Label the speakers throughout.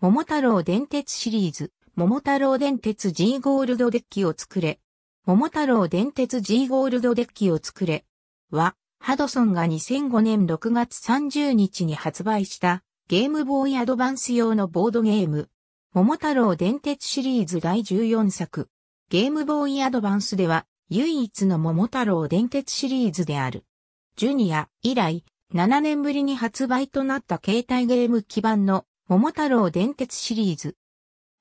Speaker 1: 桃太郎電鉄シリーズ、桃太郎電鉄 G ゴールドデッキを作
Speaker 2: れ。桃太郎電鉄 G ゴールドデッキを作れ。は、ハドソンが2005年6月30日に発売したゲームボーイアドバンス用のボードゲーム。桃太郎電鉄シリーズ第14作。ゲームボーイアドバンスでは唯一の桃太郎電鉄シリーズである。ジュニア以来、7年ぶりに発売となった携帯ゲーム基盤の桃太郎電鉄シリーズ。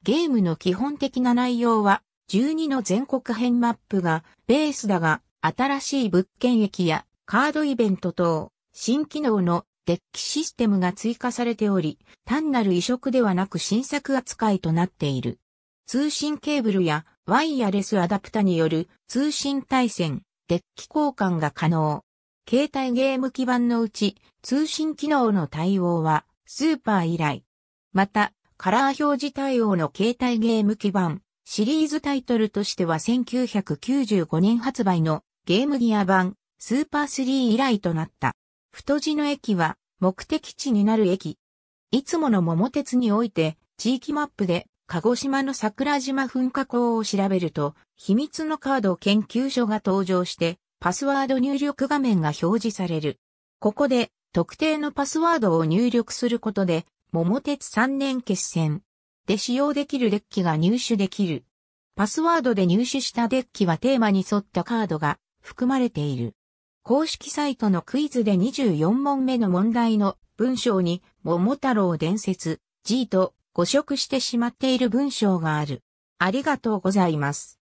Speaker 2: ゲームの基本的な内容は、12の全国編マップがベースだが、新しい物件駅やカードイベント等、新機能のデッキシステムが追加されており、単なる移植ではなく新作扱いとなっている。通信ケーブルやワイヤレスアダプタによる通信対戦、デッキ交換が可能。携帯ゲーム基盤のうち、通信機能の対応は、スーパー以来、また、カラー表示対応の携帯ゲーム基盤、シリーズタイトルとしては1995年発売のゲームギア版スーパー3以来となった。太字の駅は目的地になる駅。いつもの桃鉄において地域マップで鹿児島の桜島噴火口を調べると秘密のカード研究所が登場してパスワード入力画面が表示される。ここで特定のパスワードを入力することで桃鉄3年決戦で使用できるデッキが入手できる。パスワードで入手したデッキはテーマに沿ったカードが含まれている。公式サイトのクイズで24問目の問題の文章に桃太郎伝説 G
Speaker 1: と誤植してしまっている文章がある。ありがとうございます。